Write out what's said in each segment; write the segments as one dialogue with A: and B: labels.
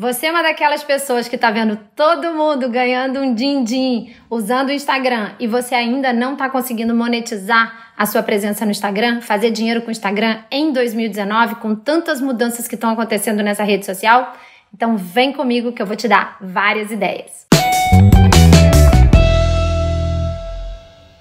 A: Você é uma daquelas pessoas que está vendo todo mundo ganhando um din-din usando o Instagram e você ainda não está conseguindo monetizar a sua presença no Instagram, fazer dinheiro com o Instagram em 2019, com tantas mudanças que estão acontecendo nessa rede social? Então vem comigo que eu vou te dar várias ideias.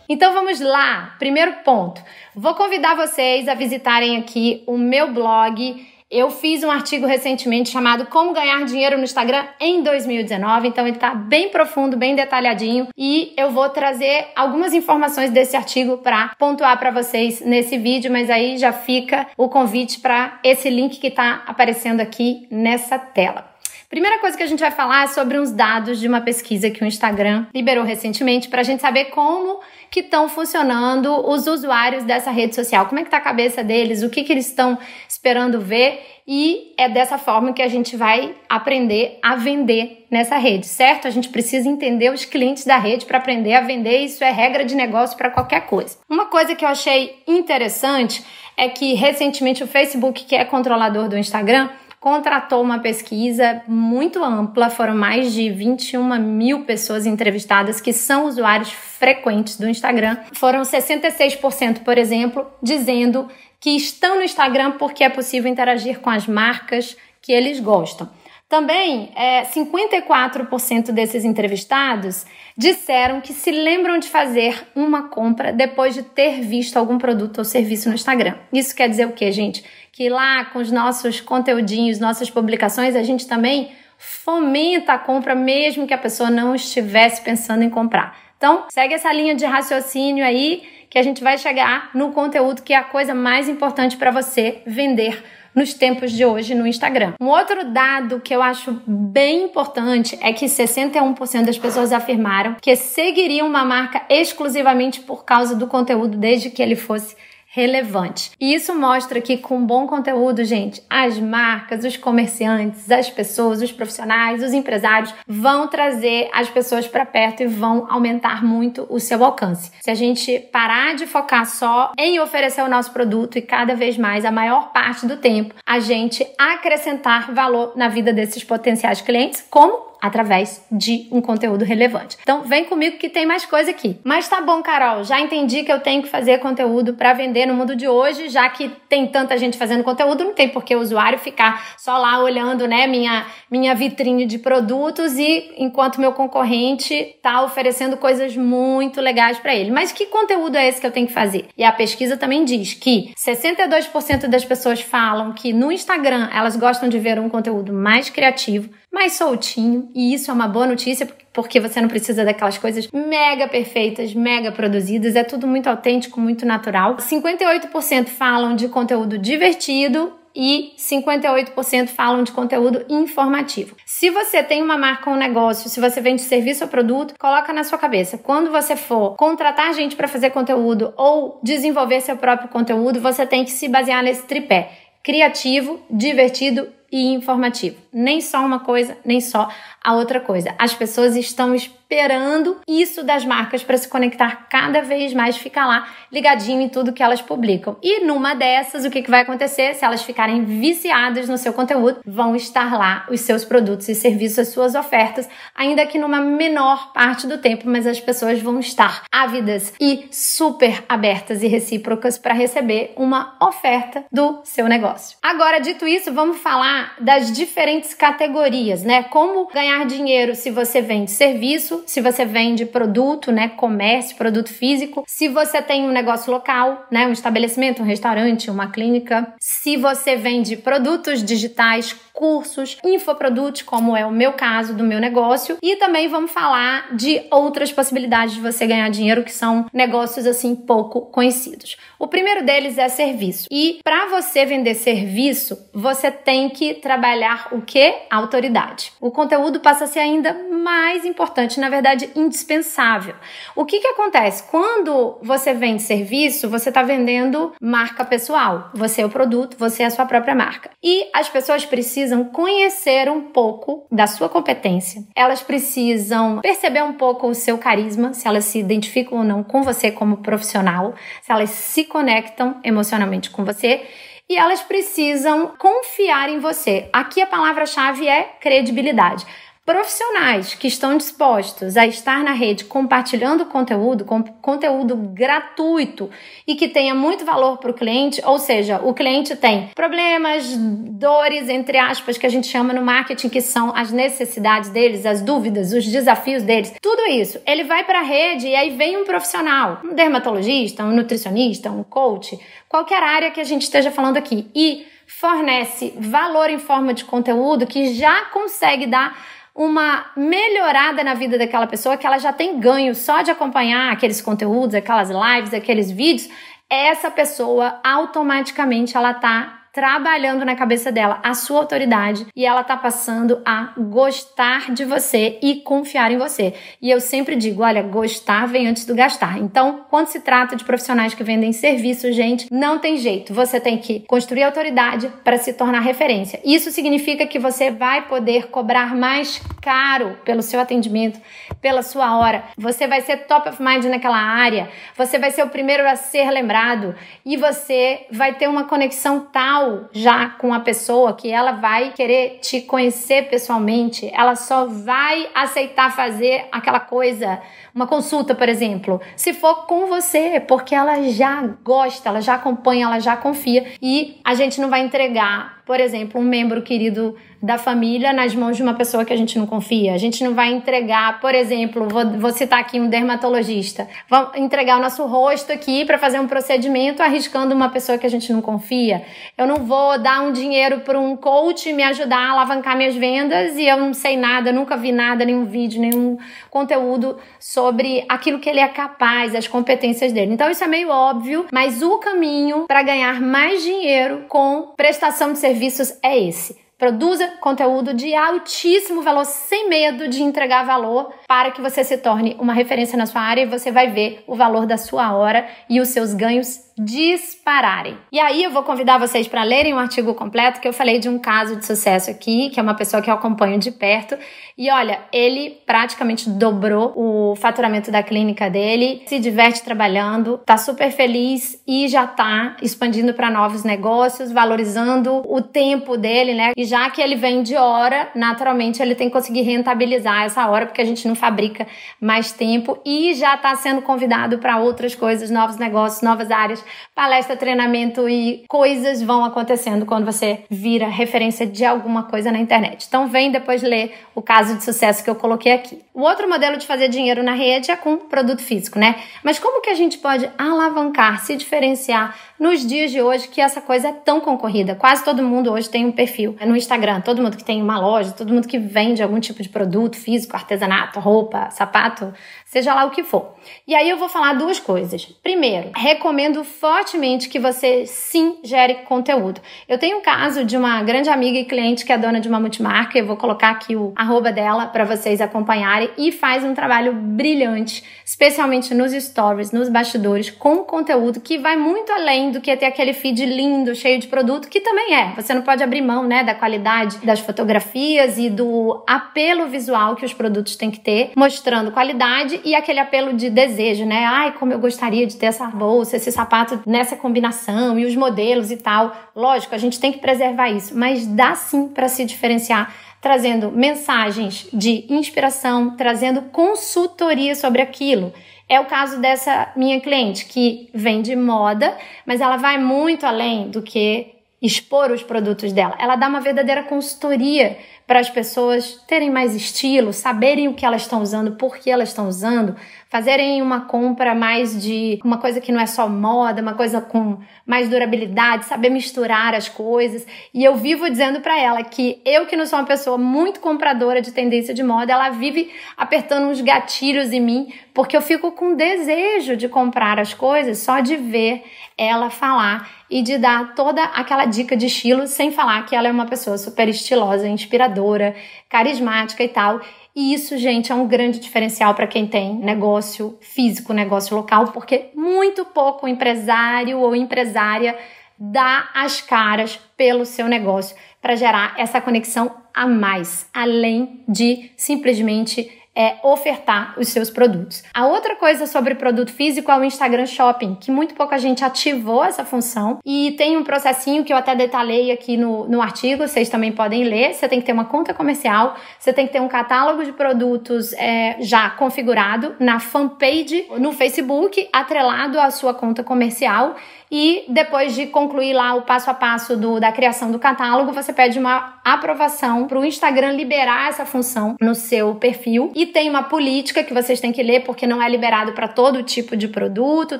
A: Então vamos lá. Primeiro ponto. Vou convidar vocês a visitarem aqui o meu blog eu fiz um artigo recentemente chamado Como Ganhar Dinheiro no Instagram em 2019, então ele está bem profundo, bem detalhadinho e eu vou trazer algumas informações desse artigo para pontuar para vocês nesse vídeo, mas aí já fica o convite para esse link que está aparecendo aqui nessa tela. Primeira coisa que a gente vai falar é sobre uns dados de uma pesquisa que o Instagram liberou recentemente para a gente saber como que estão funcionando os usuários dessa rede social, como é que está a cabeça deles, o que, que eles estão esperando ver e é dessa forma que a gente vai aprender a vender nessa rede, certo? A gente precisa entender os clientes da rede para aprender a vender, isso é regra de negócio para qualquer coisa. Uma coisa que eu achei interessante é que recentemente o Facebook, que é controlador do Instagram, contratou uma pesquisa muito ampla, foram mais de 21 mil pessoas entrevistadas que são usuários frequentes do Instagram. Foram 66%, por exemplo, dizendo que estão no Instagram porque é possível interagir com as marcas que eles gostam. Também, é, 54% desses entrevistados disseram que se lembram de fazer uma compra depois de ter visto algum produto ou serviço no Instagram. Isso quer dizer o quê, gente? Que lá com os nossos conteúdinhos, nossas publicações, a gente também fomenta a compra mesmo que a pessoa não estivesse pensando em comprar. Então, segue essa linha de raciocínio aí que a gente vai chegar no conteúdo que é a coisa mais importante para você vender nos tempos de hoje no Instagram. Um outro dado que eu acho bem importante é que 61% das pessoas afirmaram que seguiriam uma marca exclusivamente por causa do conteúdo desde que ele fosse relevante. E isso mostra que com bom conteúdo, gente, as marcas, os comerciantes, as pessoas, os profissionais, os empresários vão trazer as pessoas para perto e vão aumentar muito o seu alcance. Se a gente parar de focar só em oferecer o nosso produto e cada vez mais, a maior parte do tempo, a gente acrescentar valor na vida desses potenciais clientes, como através de um conteúdo relevante. Então, vem comigo que tem mais coisa aqui. Mas tá bom, Carol, já entendi que eu tenho que fazer conteúdo para vender no mundo de hoje, já que tem tanta gente fazendo conteúdo, não tem por que o usuário ficar só lá olhando, né, minha minha vitrine de produtos e enquanto meu concorrente tá oferecendo coisas muito legais para ele. Mas que conteúdo é esse que eu tenho que fazer? E a pesquisa também diz que 62% das pessoas falam que no Instagram elas gostam de ver um conteúdo mais criativo, mais soltinho. E isso é uma boa notícia porque você não precisa daquelas coisas mega perfeitas, mega produzidas. É tudo muito autêntico, muito natural. 58% falam de conteúdo divertido e 58% falam de conteúdo informativo. Se você tem uma marca ou um negócio, se você vende serviço ou produto, coloca na sua cabeça. Quando você for contratar gente para fazer conteúdo ou desenvolver seu próprio conteúdo, você tem que se basear nesse tripé: criativo, divertido e informativo. Nem só uma coisa, nem só a outra coisa. As pessoas estão esperando isso das marcas para se conectar cada vez mais, ficar lá ligadinho em tudo que elas publicam. E numa dessas, o que, que vai acontecer? Se elas ficarem viciadas no seu conteúdo, vão estar lá os seus produtos e serviços, as suas ofertas, ainda que numa menor parte do tempo, mas as pessoas vão estar ávidas e super abertas e recíprocas para receber uma oferta do seu negócio. Agora, dito isso, vamos falar das diferentes categorias, né? Como ganhar ganhar dinheiro se você vende serviço, se você vende produto, né, comércio, produto físico, se você tem um negócio local, né, um estabelecimento, um restaurante, uma clínica, se você vende produtos digitais, cursos, infoprodutos, como é o meu caso do meu negócio, e também vamos falar de outras possibilidades de você ganhar dinheiro que são negócios assim pouco conhecidos. O primeiro deles é serviço. E para você vender serviço, você tem que trabalhar o que? Autoridade. O conteúdo passa a ser ainda mais importante, na verdade, indispensável. O que, que acontece? Quando você vende serviço, você está vendendo marca pessoal. Você é o produto, você é a sua própria marca. E as pessoas precisam conhecer um pouco da sua competência. Elas precisam perceber um pouco o seu carisma, se elas se identificam ou não com você como profissional, se elas se conectam emocionalmente com você e elas precisam confiar em você. Aqui a palavra-chave é credibilidade. Profissionais que estão dispostos a estar na rede compartilhando conteúdo, com, conteúdo gratuito e que tenha muito valor para o cliente, ou seja, o cliente tem problemas, dores, entre aspas, que a gente chama no marketing, que são as necessidades deles, as dúvidas, os desafios deles, tudo isso. Ele vai para a rede e aí vem um profissional, um dermatologista, um nutricionista, um coach, qualquer área que a gente esteja falando aqui, e fornece valor em forma de conteúdo que já consegue dar uma melhorada na vida daquela pessoa que ela já tem ganho só de acompanhar aqueles conteúdos, aquelas lives, aqueles vídeos, essa pessoa automaticamente ela tá trabalhando na cabeça dela a sua autoridade e ela tá passando a gostar de você e confiar em você. E eu sempre digo, olha, gostar vem antes do gastar. Então, quando se trata de profissionais que vendem serviços, gente, não tem jeito. Você tem que construir autoridade para se tornar referência. Isso significa que você vai poder cobrar mais caro pelo seu atendimento, pela sua hora. Você vai ser top of mind naquela área, você vai ser o primeiro a ser lembrado e você vai ter uma conexão tal real já com a pessoa que ela vai querer te conhecer pessoalmente, ela só vai aceitar fazer aquela coisa, uma consulta, por exemplo, se for com você, porque ela já gosta, ela já acompanha, ela já confia e a gente não vai entregar, por exemplo, um membro querido da família nas mãos de uma pessoa que a gente não confia. A gente não vai entregar, por exemplo, vou, vou citar aqui um dermatologista, vamos entregar o nosso rosto aqui para fazer um procedimento arriscando uma pessoa que a gente não confia. Eu não vou dar um dinheiro para um coach me ajudar a alavancar minhas vendas e eu não sei nada, nunca vi nada, nenhum vídeo, nenhum conteúdo sobre aquilo que ele é capaz, as competências dele. Então isso é meio óbvio, mas o caminho para ganhar mais dinheiro com prestação de serviços é esse Produza conteúdo de altíssimo valor, sem medo de entregar valor para que você se torne uma referência na sua área e você vai ver o valor da sua hora e os seus ganhos dispararem. E aí eu vou convidar vocês para lerem um artigo completo que eu falei de um caso de sucesso aqui, que é uma pessoa que eu acompanho de perto. E olha, ele praticamente dobrou o faturamento da clínica dele, se diverte trabalhando, tá super feliz e já tá expandindo para novos negócios, valorizando o tempo dele, né? E já que ele vem de hora, naturalmente ele tem que conseguir rentabilizar essa hora, porque a gente não fabrica mais tempo e já está sendo convidado para outras coisas, novos negócios, novas áreas, palestra, treinamento e coisas vão acontecendo quando você vira referência de alguma coisa na internet. Então vem depois ler o caso de sucesso que eu coloquei aqui. O outro modelo de fazer dinheiro na rede é com produto físico, né? Mas como que a gente pode alavancar, se diferenciar nos dias de hoje que essa coisa é tão concorrida? Quase todo mundo hoje tem um perfil no Instagram, todo mundo que tem uma loja, todo mundo que vende algum tipo de produto físico, artesanato, roupa, sapato, seja lá o que for. E aí eu vou falar duas coisas. Primeiro, recomendo fortemente que você sim gere conteúdo. Eu tenho um caso de uma grande amiga e cliente que é dona de uma multimarca, eu vou colocar aqui o arroba dela para vocês acompanharem e faz um trabalho brilhante, especialmente nos stories, nos bastidores, com conteúdo que vai muito além do que ter aquele feed lindo, cheio de produto, que também é. Você não pode abrir mão, né, da qualidade das fotografias e do apelo visual que os produtos têm que ter mostrando qualidade e aquele apelo de desejo, né? Ai, como eu gostaria de ter essa bolsa, esse sapato nessa combinação e os modelos e tal. Lógico, a gente tem que preservar isso, mas dá sim para se diferenciar trazendo mensagens de inspiração, trazendo consultoria sobre aquilo. É o caso dessa minha cliente que vende moda, mas ela vai muito além do que expor os produtos dela. Ela dá uma verdadeira consultoria para as pessoas terem mais estilo, saberem o que elas estão usando, por que elas estão usando, fazerem uma compra mais de uma coisa que não é só moda, uma coisa com mais durabilidade, saber misturar as coisas. E eu vivo dizendo para ela que eu que não sou uma pessoa muito compradora de tendência de moda, ela vive apertando uns gatilhos em mim porque eu fico com desejo de comprar as coisas só de ver ela falar e de dar toda aquela dica de estilo, sem falar que ela é uma pessoa super estilosa, inspiradora, carismática e tal. E isso, gente, é um grande diferencial para quem tem negócio físico, negócio local, porque muito pouco empresário ou empresária dá as caras pelo seu negócio para gerar essa conexão a mais, além de simplesmente é, ofertar os seus produtos. A outra coisa sobre produto físico é o Instagram Shopping, que muito pouca gente ativou essa função e tem um processinho que eu até detalhei aqui no, no artigo, vocês também podem ler. Você tem que ter uma conta comercial, você tem que ter um catálogo de produtos é, já configurado na fanpage no Facebook, atrelado à sua conta comercial. E depois de concluir lá o passo a passo do, da criação do catálogo, você pede uma aprovação para o Instagram liberar essa função no seu perfil. E tem uma política que vocês têm que ler, porque não é liberado para todo tipo de produto,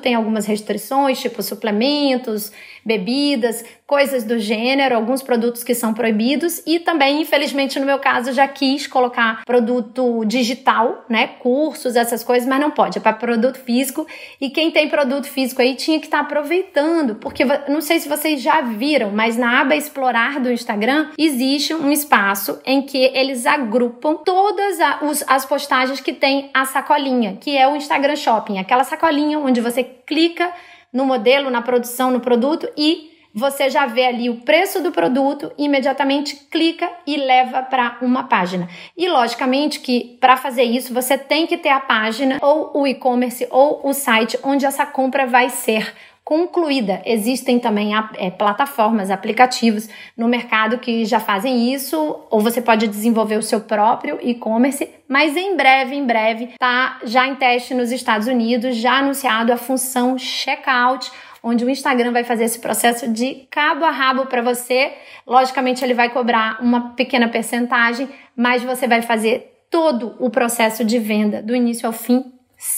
A: tem algumas restrições, tipo suplementos, bebidas, coisas do gênero, alguns produtos que são proibidos. E também, infelizmente, no meu caso, já quis colocar produto digital, né? Cursos, essas coisas, mas não pode, é para produto físico. E quem tem produto físico aí tinha que estar tá aproveitando, porque não sei se vocês já viram, mas na aba explorar do Instagram existe um espaço em que eles agrupam todas as postagens postagens que tem a sacolinha, que é o Instagram Shopping, aquela sacolinha onde você clica no modelo, na produção, no produto e você já vê ali o preço do produto, imediatamente clica e leva para uma página. E logicamente que para fazer isso você tem que ter a página ou o e-commerce ou o site onde essa compra vai ser concluída. Existem também é, plataformas, aplicativos no mercado que já fazem isso, ou você pode desenvolver o seu próprio e-commerce, mas em breve, em breve, tá já em teste nos Estados Unidos, já anunciado a função checkout. Onde o Instagram vai fazer esse processo de cabo a rabo para você. Logicamente, ele vai cobrar uma pequena percentagem, mas você vai fazer todo o processo de venda, do início ao fim,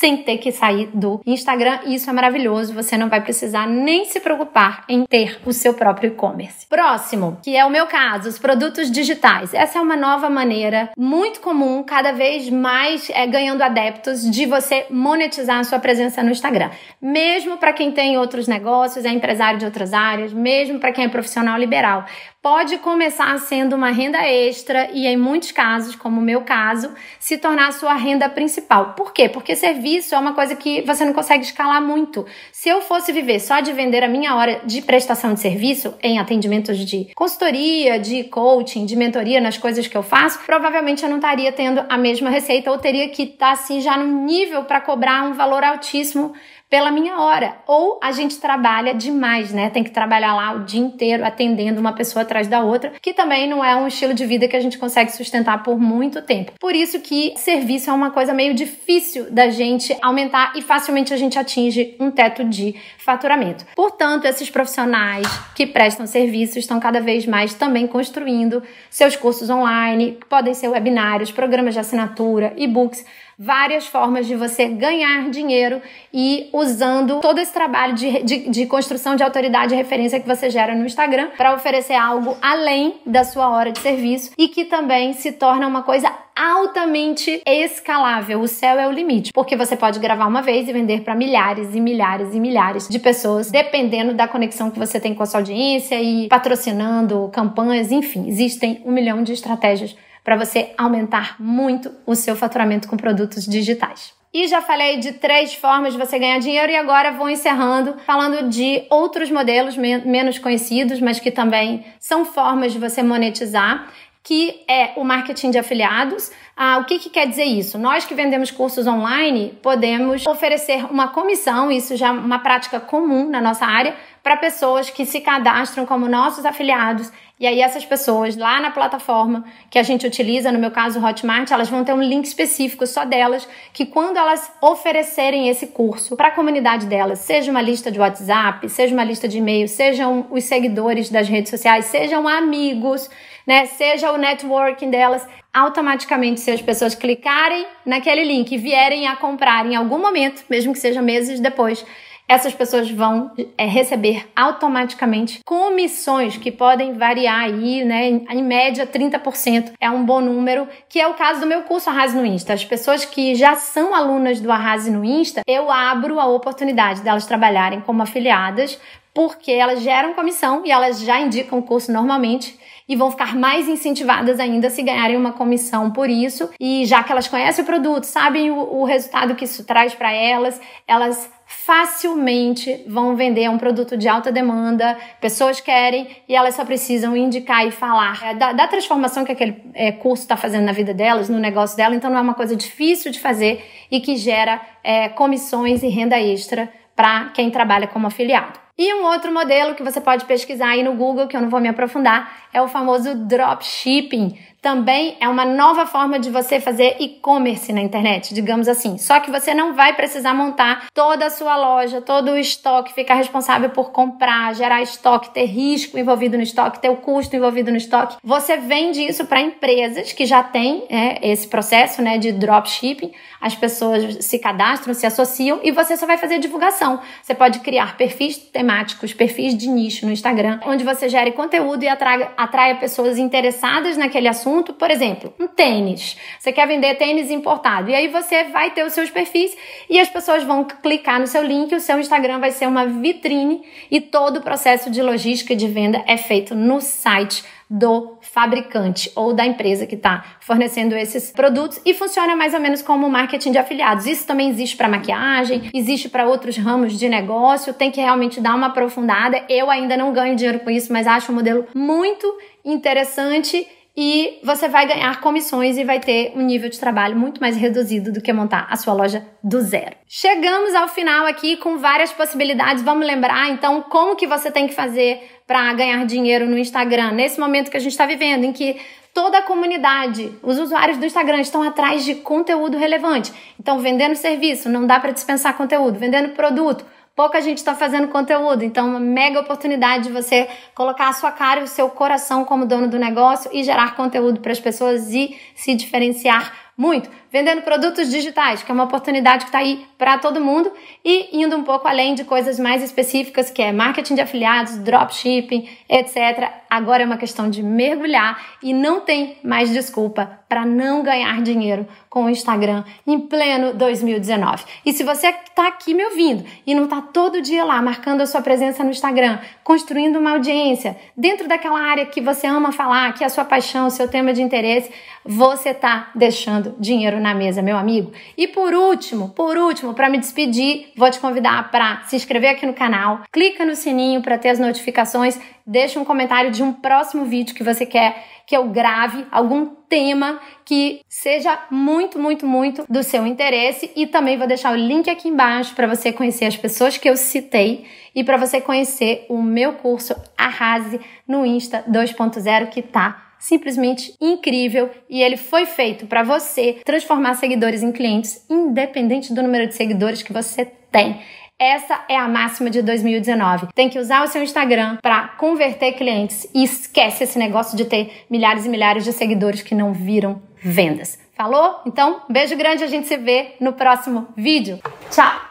A: sem ter que sair do Instagram. Isso é maravilhoso, você não vai precisar nem se preocupar em ter o seu próprio e-commerce. Próximo, que é o meu caso, os produtos digitais. Essa é uma nova maneira muito comum, cada vez mais é, ganhando adeptos, de você monetizar a sua presença no Instagram. Mesmo para quem tem outros negócios, é empresário de outras áreas, mesmo para quem é profissional liberal. Pode começar sendo uma renda extra e, em muitos casos, como o meu caso, se tornar a sua renda principal. Por quê? Porque servir isso é uma coisa que você não consegue escalar muito. Se eu fosse viver só de vender a minha hora de prestação de serviço em atendimentos de consultoria, de coaching, de mentoria nas coisas que eu faço, provavelmente eu não estaria tendo a mesma receita ou teria que estar assim já no nível para cobrar um valor altíssimo pela minha hora. Ou a gente trabalha demais, né? Tem que trabalhar lá o dia inteiro atendendo uma pessoa atrás da outra, que também não é um estilo de vida que a gente consegue sustentar por muito tempo. Por isso que serviço é uma coisa meio difícil da gente aumentar e facilmente a gente atinge um teto de faturamento. Portanto, esses profissionais que prestam serviço estão cada vez mais também construindo seus cursos online, que podem ser webinários, programas de assinatura, e-books várias formas de você ganhar dinheiro e usando todo esse trabalho de, de, de construção de autoridade e referência que você gera no Instagram para oferecer algo além da sua hora de serviço e que também se torna uma coisa altamente escalável. O céu é o limite, porque você pode gravar uma vez e vender para milhares e milhares e milhares de pessoas, dependendo da conexão que você tem com a sua audiência e patrocinando campanhas, enfim, existem um milhão de estratégias para você aumentar muito o seu faturamento com produtos digitais. E já falei de três formas de você ganhar dinheiro e agora vou encerrando falando de outros modelos men menos conhecidos, mas que também são formas de você monetizar que é o marketing de afiliados. Ah, o que, que quer dizer isso? Nós que vendemos cursos online podemos oferecer uma comissão, isso já é uma prática comum na nossa área, para pessoas que se cadastram como nossos afiliados. E aí essas pessoas lá na plataforma que a gente utiliza, no meu caso o Hotmart, elas vão ter um link específico só delas, que quando elas oferecerem esse curso para a comunidade delas, seja uma lista de WhatsApp, seja uma lista de e-mail, sejam os seguidores das redes sociais, sejam amigos, né? Seja o networking delas, automaticamente se as pessoas clicarem naquele link e vierem a comprar em algum momento, mesmo que seja meses depois, essas pessoas vão é, receber automaticamente comissões que podem variar aí, né? Em média, 30% é um bom número, que é o caso do meu curso Arrase no Insta. As pessoas que já são alunas do Arrase no Insta, eu abro a oportunidade delas trabalharem como afiliadas, porque elas geram comissão e elas já indicam o curso normalmente e vão ficar mais incentivadas ainda se ganharem uma comissão por isso. E já que elas conhecem o produto, sabem o, o resultado que isso traz para elas, elas facilmente vão vender um produto de alta demanda, pessoas querem e elas só precisam indicar e falar é, da, da transformação que aquele é, curso está fazendo na vida delas, no negócio dela. Então não é uma coisa difícil de fazer e que gera é, comissões e renda extra para quem trabalha como afiliado. E um outro modelo que você pode pesquisar aí no Google, que eu não vou me aprofundar, é o famoso dropshipping também é uma nova forma de você fazer e-commerce na internet, digamos assim. Só que você não vai precisar montar toda a sua loja, todo o estoque, ficar responsável por comprar, gerar estoque, ter risco envolvido no estoque, ter o custo envolvido no estoque. Você vende isso para empresas que já têm né, esse processo né, de dropshipping. As pessoas se cadastram, se associam e você só vai fazer divulgação. Você pode criar perfis temáticos, perfis de nicho no Instagram, onde você gere conteúdo e atraia, atraia pessoas interessadas naquele assunto assunto, por exemplo, um tênis. Você quer vender tênis importado. E aí você vai ter os seus perfis e as pessoas vão clicar no seu link, o seu Instagram vai ser uma vitrine e todo o processo de logística e de venda é feito no site do fabricante ou da empresa que está fornecendo esses produtos e funciona mais ou menos como marketing de afiliados. Isso também existe para maquiagem, existe para outros ramos de negócio, tem que realmente dar uma aprofundada. Eu ainda não ganho dinheiro com isso, mas acho um modelo muito interessante e você vai ganhar comissões e vai ter um nível de trabalho muito mais reduzido do que montar a sua loja do zero. Chegamos ao final aqui com várias possibilidades. Vamos lembrar então como que você tem que fazer para ganhar dinheiro no Instagram nesse momento que a gente está vivendo, em que toda a comunidade, os usuários do Instagram estão atrás de conteúdo relevante. Então, vendendo serviço, não dá para dispensar conteúdo. Vendendo produto, pouca gente está fazendo conteúdo. Então, uma mega oportunidade de você colocar a sua cara e o seu coração como dono do negócio e gerar conteúdo para as pessoas e se diferenciar muito vendendo produtos digitais, que é uma oportunidade que está aí para todo mundo, e indo um pouco além de coisas mais específicas, que é marketing de afiliados, dropshipping, etc. Agora é uma questão de mergulhar e não tem mais desculpa para não ganhar dinheiro com o Instagram em pleno 2019. E se você está aqui me ouvindo e não está todo dia lá marcando a sua presença no Instagram, construindo uma audiência dentro daquela área que você ama falar, que é a sua paixão, o seu tema de interesse, você está deixando dinheiro na mesa, meu amigo. E por último, por último, para me despedir, vou te convidar para se inscrever aqui no canal, clica no sininho para ter as notificações, deixa um comentário de um próximo vídeo que você quer que eu grave, algum tema que seja muito, muito, muito do seu interesse e também vou deixar o link aqui embaixo para você conhecer as pessoas que eu citei e para você conhecer o meu curso Arrase no Insta 2.0 que tá simplesmente incrível e ele foi feito para você transformar seguidores em clientes, independente do número de seguidores que você tem. Essa é a máxima de 2019. Tem que usar o seu Instagram para converter clientes e esquece esse negócio de ter milhares e milhares de seguidores que não viram vendas. Falou? Então, beijo grande, a gente se vê no próximo vídeo. Tchau!